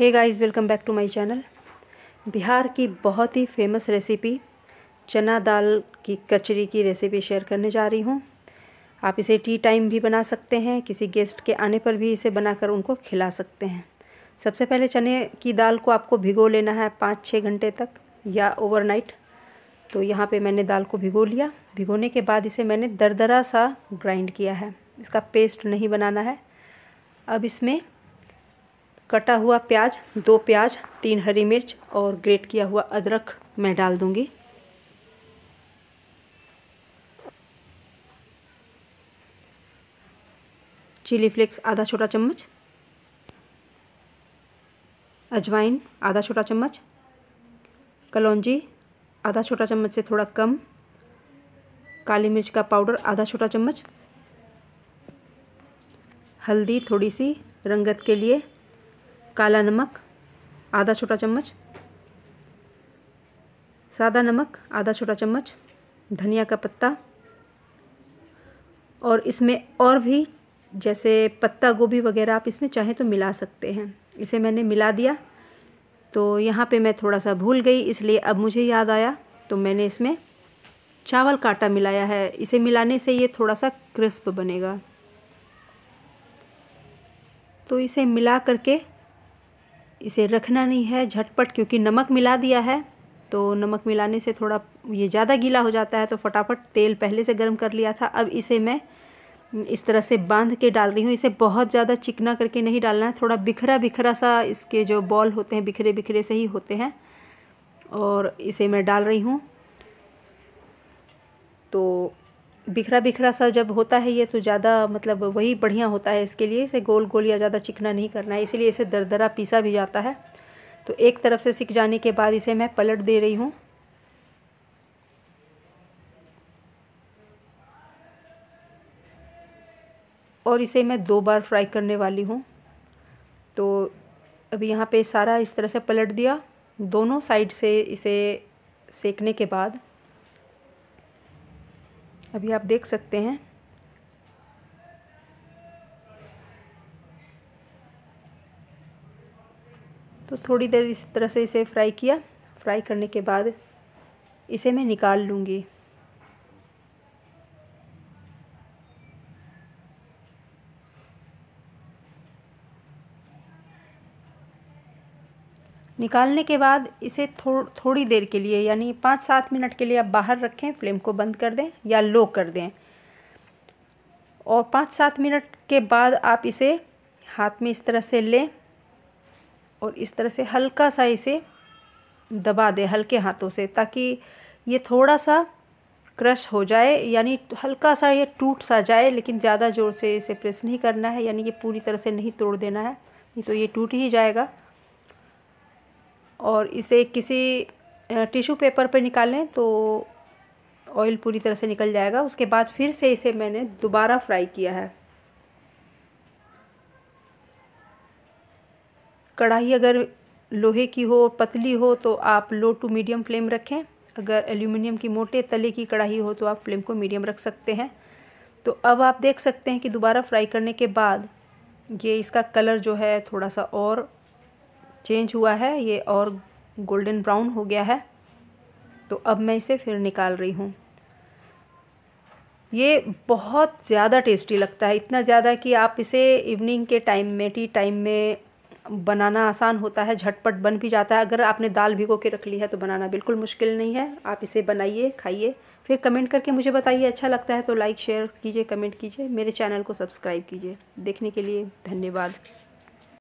hey guys welcome back to my channel Bihar की बहुत ही famous recipe चना दाल की कचरी की रेसिपी शेयर करने जा रही हूँ आप इसे टी टाइम भी बना सकते हैं किसी गेस्ट के आने पर भी इसे बनाकर उनको खिला सकते हैं सबसे पहले चने की दाल को आपको भिगो लेना है पाँच छः घंटे तक या ओवरनाइट तो यहाँ पर मैंने दाल को भिगो लिया भिगोने के बाद इसे मैंने दरदरा सा ग्राइंड किया है इसका पेस्ट नहीं बनाना है अब इसमें कटा हुआ प्याज दो प्याज तीन हरी मिर्च और ग्रेट किया हुआ अदरक मैं डाल दूंगी चिली फ्लेक्स आधा छोटा चम्मच अजवाइन आधा छोटा चम्मच कलौजी आधा छोटा चम्मच से थोड़ा कम काली मिर्च का पाउडर आधा छोटा चम्मच हल्दी थोड़ी सी रंगत के लिए काला नमक आधा छोटा चम्मच सादा नमक आधा छोटा चम्मच धनिया का पत्ता और इसमें और भी जैसे पत्ता गोभी वगैरह आप इसमें चाहें तो मिला सकते हैं इसे मैंने मिला दिया तो यहाँ पे मैं थोड़ा सा भूल गई इसलिए अब मुझे याद आया तो मैंने इसमें चावल का आटा मिलाया है इसे मिलाने से ये थोड़ा सा क्रिस्प बनेगा तो इसे मिला करके इसे रखना नहीं है झटपट क्योंकि नमक मिला दिया है तो नमक मिलाने से थोड़ा ये ज़्यादा गीला हो जाता है तो फटाफट तेल पहले से गर्म कर लिया था अब इसे मैं इस तरह से बांध के डाल रही हूँ इसे बहुत ज़्यादा चिकना करके नहीं डालना है थोड़ा बिखरा बिखरा सा इसके जो बॉल होते हैं बिखरे बिखरे से ही होते हैं और इसे मैं डाल रही हूँ तो बिखरा बिखरा सा जब होता है ये तो ज़्यादा मतलब वही बढ़िया होता है इसके लिए इसे गोल गोल या ज़्यादा चिकना नहीं करना है इसीलिए इसे दरदरा पीसा भी जाता है तो एक तरफ से सिक जाने के बाद इसे मैं पलट दे रही हूँ और इसे मैं दो बार फ्राई करने वाली हूँ तो अभी यहाँ पे सारा इस तरह से पलट दिया दोनों साइड से इसे सेकने के बाद अभी आप देख सकते हैं तो थोड़ी देर इस तरह से इसे फ्राई किया फ्राई करने के बाद इसे मैं निकाल लूँगी निकालने के बाद इसे थो, थोड़ी देर के लिए यानी पाँच सात मिनट के लिए आप बाहर रखें फ्लेम को बंद कर दें या लो कर दें और पाँच सात मिनट के बाद आप इसे हाथ में इस तरह से लें और इस तरह से हल्का सा इसे दबा दें हल्के हाथों से ताकि ये थोड़ा सा क्रश हो जाए यानी हल्का सा ये टूट सा जाए लेकिन ज़्यादा ज़ोर से इसे प्रेस नहीं करना है यानी ये पूरी तरह से नहीं तोड़ देना है नहीं तो ये टूट ही जाएगा और इसे किसी टिश्यू पेपर पर निकालें तो ऑयल पूरी तरह से निकल जाएगा उसके बाद फिर से इसे मैंने दोबारा फ्राई किया है कढ़ाई अगर लोहे की हो पतली हो तो आप लो टू मीडियम फ्लेम रखें अगर एल्यूमिनियम की मोटे तले की कढ़ाई हो तो आप फ्लेम को मीडियम रख सकते हैं तो अब आप देख सकते हैं कि दोबारा फ्राई करने के बाद ये इसका कलर जो है थोड़ा सा और चेंज हुआ है ये और गोल्डन ब्राउन हो गया है तो अब मैं इसे फिर निकाल रही हूँ ये बहुत ज़्यादा टेस्टी लगता है इतना ज़्यादा कि आप इसे इवनिंग के टाइम में टी टाइम में बनाना आसान होता है झटपट बन भी जाता है अगर आपने दाल भिगो के रख ली है तो बनाना बिल्कुल मुश्किल नहीं है आप इसे बनाइए खाइए फिर कमेंट करके मुझे बताइए अच्छा लगता है तो लाइक शेयर कीजिए कमेंट कीजिए मेरे चैनल को सब्सक्राइब कीजिए देखने के लिए धन्यवाद